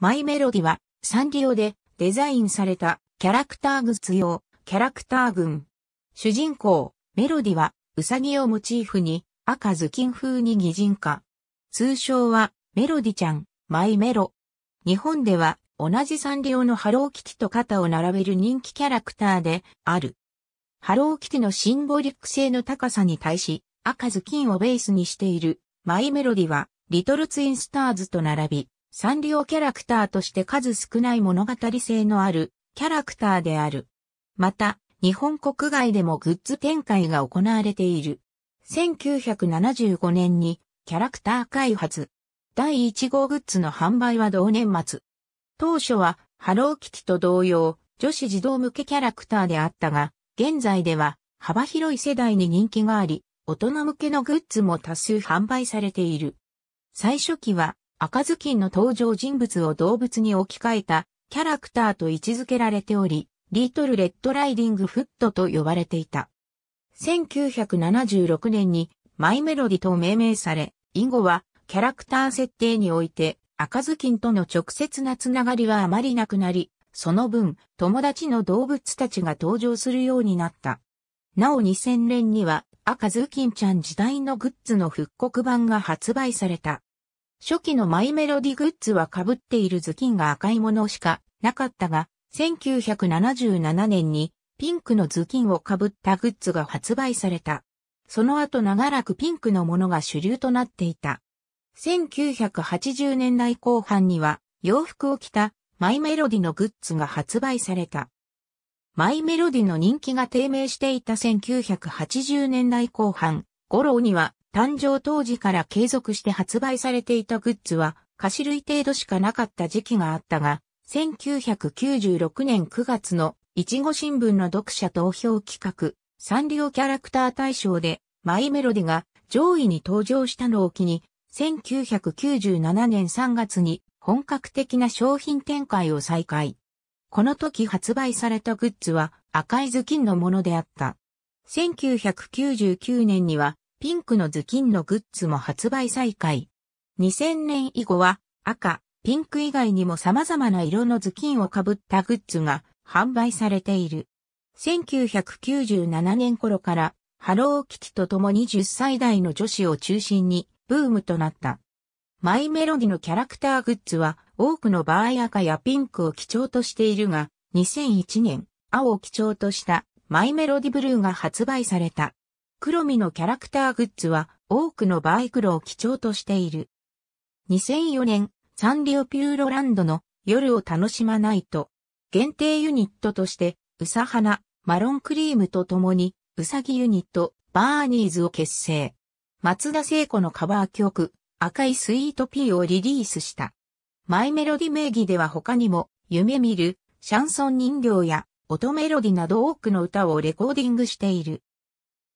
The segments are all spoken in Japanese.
マイメロディは、サンリオでデザインされたキャラクターグッズ用、キャラクター群。主人公、メロディは、ウサギをモチーフに、赤ずきん風に擬人化。通称は、メロディちゃん、マイメロ。日本では、同じサンリオのハローキティと肩を並べる人気キャラクターである。ハローキティのシンボリック性の高さに対し、赤ずきんをベースにしている、マイメロディは、リトルツインスターズと並び、サンリオキャラクターとして数少ない物語性のあるキャラクターである。また、日本国外でもグッズ展開が行われている。1975年にキャラクター開発。第1号グッズの販売は同年末。当初はハローキティと同様、女子児童向けキャラクターであったが、現在では幅広い世代に人気があり、大人向けのグッズも多数販売されている。最初期は赤ずきんの登場人物を動物に置き換えたキャラクターと位置づけられており、リートルレッドライディングフットと呼ばれていた。1976年にマイメロディと命名され、以後はキャラクター設定において赤ずきんとの直接なつながりはあまりなくなり、その分友達の動物たちが登場するようになった。なお2000年には赤ずきんちゃん時代のグッズの復刻版が発売された。初期のマイメロディグッズは被っている頭巾が赤いものしかなかったが、1977年にピンクの頭巾を被ったグッズが発売された。その後長らくピンクのものが主流となっていた。1980年代後半には洋服を着たマイメロディのグッズが発売された。マイメロディの人気が低迷していた1980年代後半、頃には誕生当時から継続して発売されていたグッズは、菓子類程度しかなかった時期があったが、1996年9月の、いちご新聞の読者投票企画、サンリオキャラクター大賞で、マイメロディが上位に登場したのを機に、1997年3月に本格的な商品展開を再開。この時発売されたグッズは赤い頭巾のものであった。1999年にはピンクの頭巾のグッズも発売再開。2000年以後は赤、ピンク以外にも様々な色の頭巾をかぶったグッズが販売されている。1997年頃からハローキティと共に10歳代の女子を中心にブームとなった。マイメロディのキャラクターグッズは多くの場合赤やピンクを基調としているが、2001年、青を基調としたマイメロディブルーが発売された。黒身のキャラクターグッズは多くのバイクロを基調としている。2004年、サンリオピューロランドの夜を楽しまないと、限定ユニットとして、うさはな、マロンクリームと共に、うさぎユニット、バーニーズを結成。松田聖子のカバー曲、赤いスイートピーをリリースした。マイメロディ名義では他にも、夢見る、シャンソン人形や、音メロディなど多くの歌をレコーディングしている。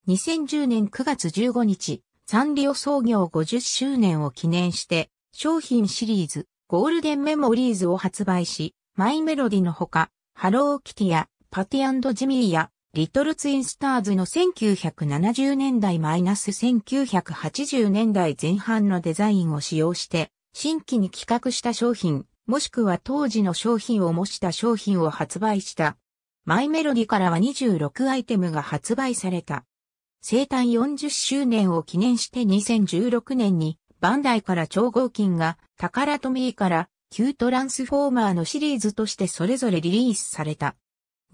2010年9月15日、サンリオ創業50周年を記念して、商品シリーズ、ゴールデンメモリーズを発売し、マイメロディのほか、ハローキティや、パティジミーや、リトルツインスターズの1970年代マイナス1980年代前半のデザインを使用して、新規に企画した商品、もしくは当時の商品を模した商品を発売した。マイメロディからは26アイテムが発売された。生誕40周年を記念して2016年にバンダイから超合金がタカラトミーから旧トランスフォーマーのシリーズとしてそれぞれリリースされた。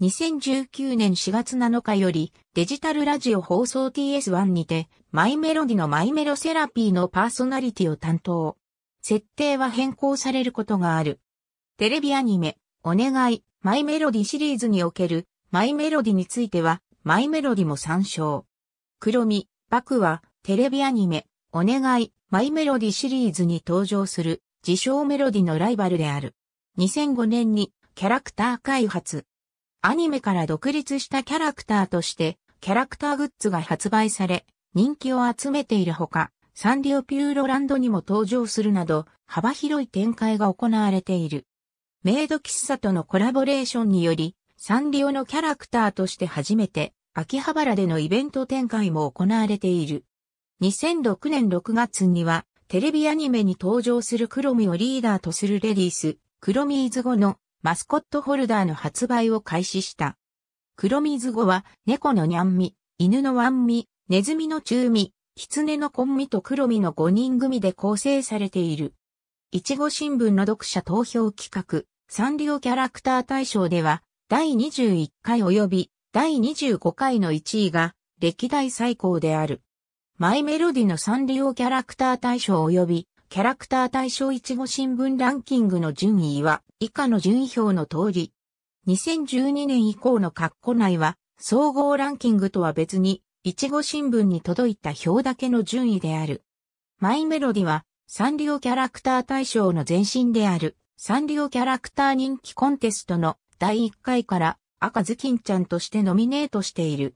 2019年4月7日よりデジタルラジオ放送 TS1 にてマイメロディのマイメロセラピーのパーソナリティを担当。設定は変更されることがある。テレビアニメ、お願い、マイメロディシリーズにおけるマイメロディについてはマイメロディも参照。黒み、バクは、テレビアニメ、お願い、マイメロディシリーズに登場する、自称メロディのライバルである。2005年に、キャラクター開発。アニメから独立したキャラクターとして、キャラクターグッズが発売され、人気を集めているほか、サンリオピューロランドにも登場するなど、幅広い展開が行われている。メイド喫茶とのコラボレーションにより、サンリオのキャラクターとして初めて、秋葉原でのイベント展開も行われている。2006年6月には、テレビアニメに登場するクロミをリーダーとするレディース、クロミーズ語のマスコットホルダーの発売を開始した。クロミーズ語は、猫のニャンミ、犬のワンミ、ネズミの中ュミ、狐のコンミとクロミの5人組で構成されている。いちご新聞の読者投票企画、サンリオキャラクター大賞では、第21回及び第25回の1位が歴代最高である。マイメロディのサンリオキャラクター大賞及びキャラクター大賞いちご新聞ランキングの順位は以下の順位表の通り。2012年以降の括弧内は総合ランキングとは別にいちご新聞に届いた表だけの順位である。マイメロディはサンリオキャラクター大賞の前身であるサンリオキャラクター人気コンテストの第1回から赤ずきんちゃんとしてノミネートしている。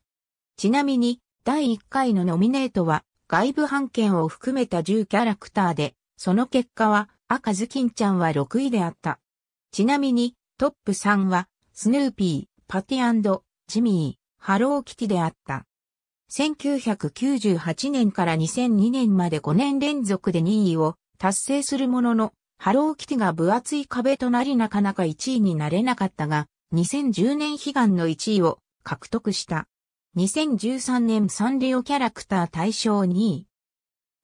ちなみに、第1回のノミネートは、外部判権を含めた10キャラクターで、その結果は、赤ずきんちゃんは6位であった。ちなみに、トップ3は、スヌーピー、パティジミー、ハローキティであった。1998年から2002年まで5年連続で2位を達成するものの、ハローキティが分厚い壁となりなかなか1位になれなかったが、2010年悲願の1位を獲得した。2013年サンリオキャラクター大賞2位。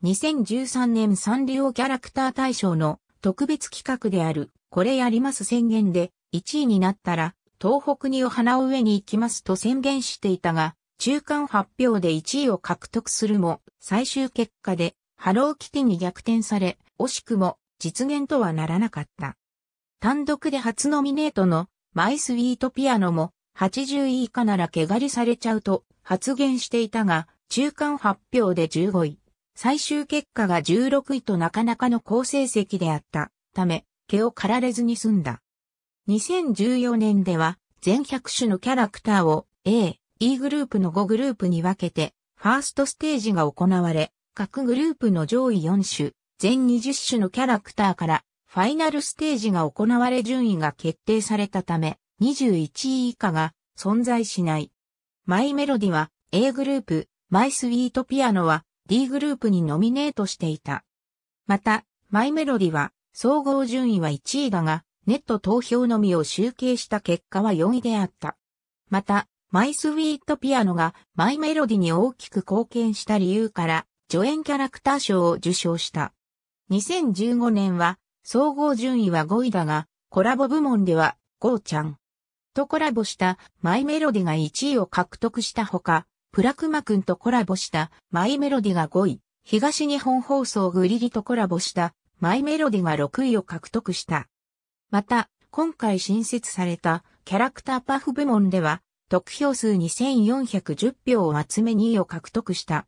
2013年サンリオキャラクター大賞の特別企画である、これやります宣言で1位になったら、東北にお花を上に行きますと宣言していたが、中間発表で1位を獲得するも、最終結果でハローキティに逆転され、惜しくも実現とはならなかった。単独で初ノミネートのマイスイートピアノも80位以下なら毛刈りされちゃうと発言していたが、中間発表で15位。最終結果が16位となかなかの好成績であったため、毛を刈られずに済んだ。2014年では全100種のキャラクターを A、E グループの5グループに分けて、ファーストステージが行われ、各グループの上位4種、全20種のキャラクターからファイナルステージが行われ順位が決定されたため、21位以下が存在しない。マイメロディは A グループ、マイスウィートピアノは D グループにノミネートしていた。また、マイメロディは総合順位は1位だが、ネット投票のみを集計した結果は4位であった。また、マイスウィートピアノがマイメロディに大きく貢献した理由から、助演キャラクター賞を受賞した。2015年は総合順位は5位だが、コラボ部門では、ゴーちゃん。とコラボしたマイメロディが1位を獲得したほか、プラクマくんとコラボしたマイメロディが5位、東日本放送グリリとコラボしたマイメロディが6位を獲得した。また、今回新設されたキャラクターパフ部門では、得票数2410票を集め2位を獲得した。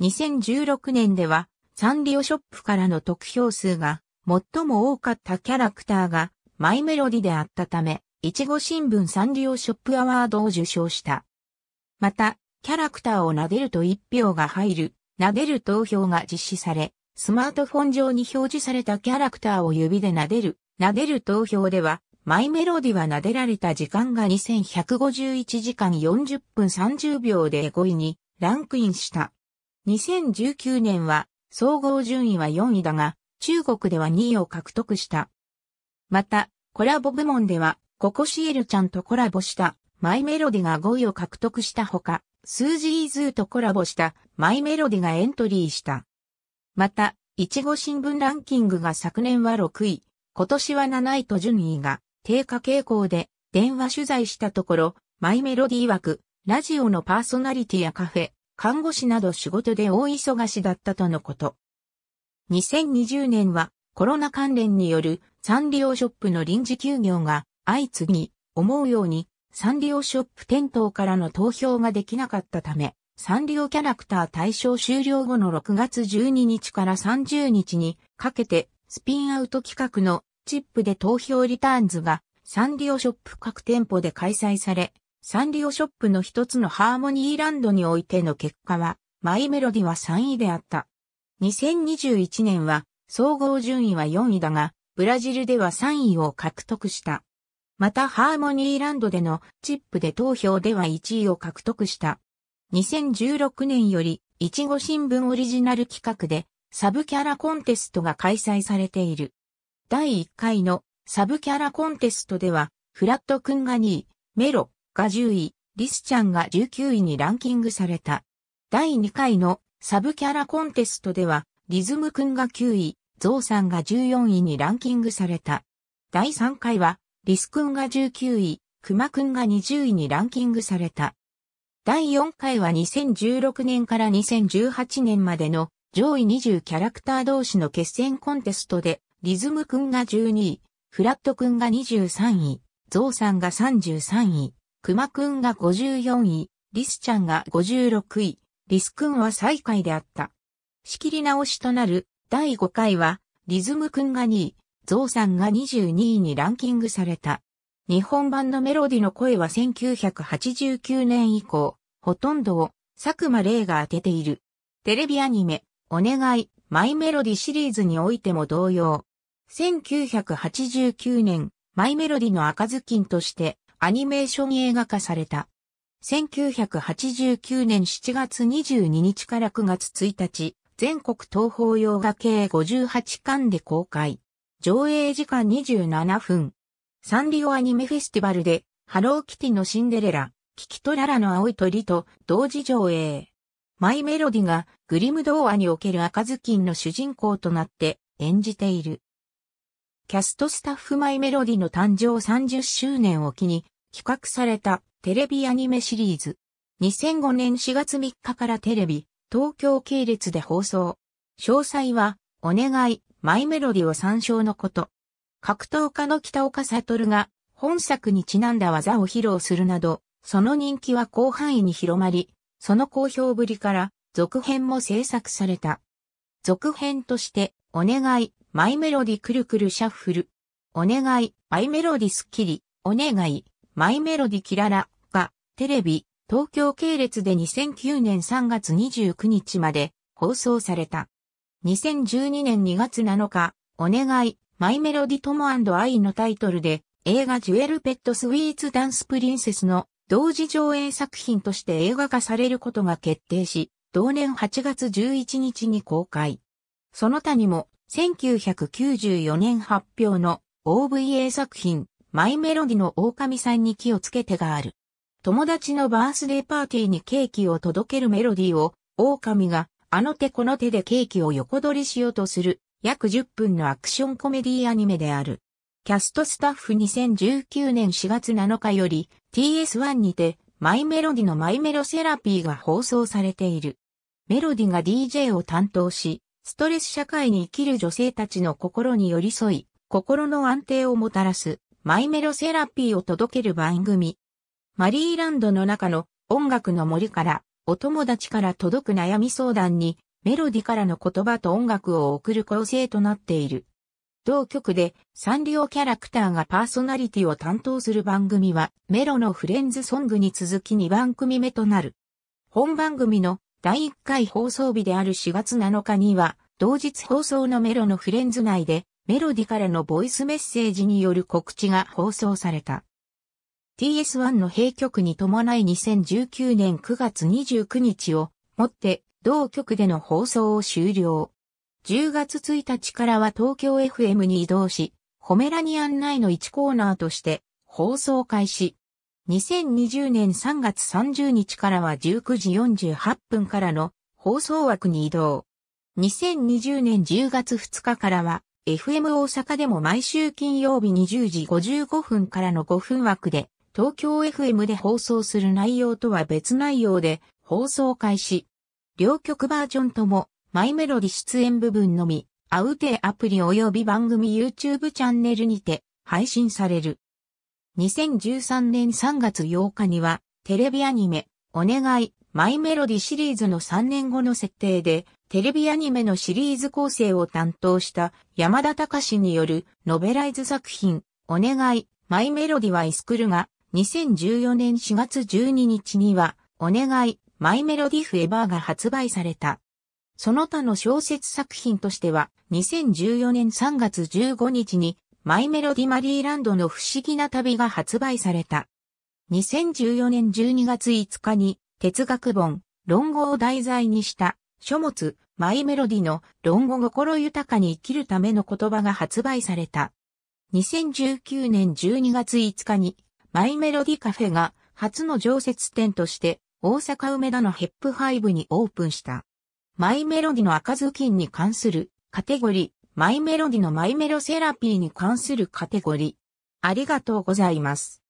2016年では、サンリオショップからの得票数が最も多かったキャラクターがマイメロディであったため、いちご新聞サンリオショップアワードを受賞した。また、キャラクターを撫でると1票が入る、撫でる投票が実施され、スマートフォン上に表示されたキャラクターを指で撫でる、撫でる投票では、マイメロディは撫でられた時間が2151時間40分30秒で5位にランクインした。2019年は総合順位は4位だが、中国では2位を獲得した。また、コラボ部門では、ココシエルちゃんとコラボした、マイメロディが5位を獲得したほか、スージーズーとコラボした、マイメロディがエントリーした。また、いちご新聞ランキングが昨年は6位、今年は7位と順位が低下傾向で、電話取材したところ、マイメロディ枠、ラジオのパーソナリティやカフェ、看護師など仕事で大忙しだったとのこと。2020年はコロナ関連によるサンリオショップの臨時休業が相次ぎ、思うようにサンリオショップ店頭からの投票ができなかったため、サンリオキャラクター対象終了後の6月12日から30日にかけてスピンアウト企画のチップで投票リターンズがサンリオショップ各店舗で開催され、サンリオショップの一つのハーモニーランドにおいての結果は、マイメロディは3位であった。2021年は総合順位は4位だが、ブラジルでは3位を獲得した。またハーモニーランドでのチップで投票では1位を獲得した。2016年より、いちご新聞オリジナル企画で、サブキャラコンテストが開催されている。第1回のサブキャラコンテストでは、フラットくんが2位、メロが10位、リスちゃんが19位にランキングされた。第2回のサブキャラコンテストでは、リズムくんが9位、ゾウさんが14位にランキングされた。第3回は、リスくんが19位、クマくんが20位にランキングされた。第4回は2016年から2018年までの上位20キャラクター同士の決戦コンテストで、リズムくんが12位、フラットくんが23位、ゾウさんが33位、クマくんが54位、リスちゃんが56位、リス君は最下位であった。仕切り直しとなる第5回は、リズム君が2位、ゾウさんが22位にランキングされた。日本版のメロディの声は1989年以降、ほとんどを佐久間玲が当てている。テレビアニメ、お願い、マイメロディシリーズにおいても同様。1989年、マイメロディの赤ずきんとしてアニメーション映画化された。1989年7月22日から9月1日、全国東方洋画計58巻で公開。上映時間27分。サンリオアニメフェスティバルで、ハローキティのシンデレラ、キキトララの青い鳥と同時上映。マイメロディがグリム童話における赤ずきんの主人公となって演じている。キャストスタッフマイメロディの誕生30周年を機に企画されたテレビアニメシリーズ。2005年4月3日からテレビ、東京系列で放送。詳細は、お願い、マイメロディを参照のこと。格闘家の北岡悟が、本作にちなんだ技を披露するなど、その人気は広範囲に広まり、その好評ぶりから、続編も制作された。続編として、お願い、マイメロディくるくるシャッフル。お願い、マイメロディスッキリ。お願い、マイメロディキララがテレビ、東京系列で2009年3月29日まで放送された。2012年2月7日、お願い、マイメロディトモアイのタイトルで映画ジュエルペットスウィーツダンスプリンセスの同時上映作品として映画化されることが決定し、同年8月11日に公開。その他にも1994年発表の OVA 作品マイメロディの狼さんに気をつけてがある。友達のバースデーパーティーにケーキを届けるメロディーを、狼があの手この手でケーキを横取りしようとする約10分のアクションコメディアニメである。キャストスタッフ2019年4月7日より TS1 にてマイメロディのマイメロセラピーが放送されている。メロディが DJ を担当し、ストレス社会に生きる女性たちの心に寄り添い、心の安定をもたらすマイメロセラピーを届ける番組。マリーランドの中の音楽の森からお友達から届く悩み相談にメロディからの言葉と音楽を送る構成となっている。同曲でサンリオキャラクターがパーソナリティを担当する番組はメロのフレンズソングに続き2番組目となる。本番組の第1回放送日である4月7日には同日放送のメロのフレンズ内でメロディからのボイスメッセージによる告知が放送された。TS1 の閉局に伴い2019年9月29日をもって同局での放送を終了。10月1日からは東京 FM に移動し、ホメラニアン内の1コーナーとして放送開始。2020年3月30日からは19時48分からの放送枠に移動。2020年10月2日からは FM 大阪でも毎週金曜日20時55分からの5分枠で、東京 FM で放送する内容とは別内容で放送開始。両曲バージョンとも、マイメロディ出演部分のみ、アウテアプリ及び番組 YouTube チャンネルにて配信される。2013年3月8日には、テレビアニメ、お願い、マイメロディシリーズの3年後の設定で、テレビアニメのシリーズ構成を担当した山田隆によるノベライズ作品、お願い、マイメロディはイスクルが、2014年4月12日には、お願い、マイメロディフエバーが発売された。その他の小説作品としては、2014年3月15日に、マイメロディマリーランドの不思議な旅が発売された。2014年12月5日に、哲学本、論語を題材にした書物、マイメロディの論語心豊かに生きるための言葉が発売された。2019年12月5日に、マイメロディカフェが初の常設店として大阪梅田のヘップハイブにオープンした。マイメロディの赤ずきんに関するカテゴリー、マイメロディのマイメロセラピーに関するカテゴリー。ありがとうございます。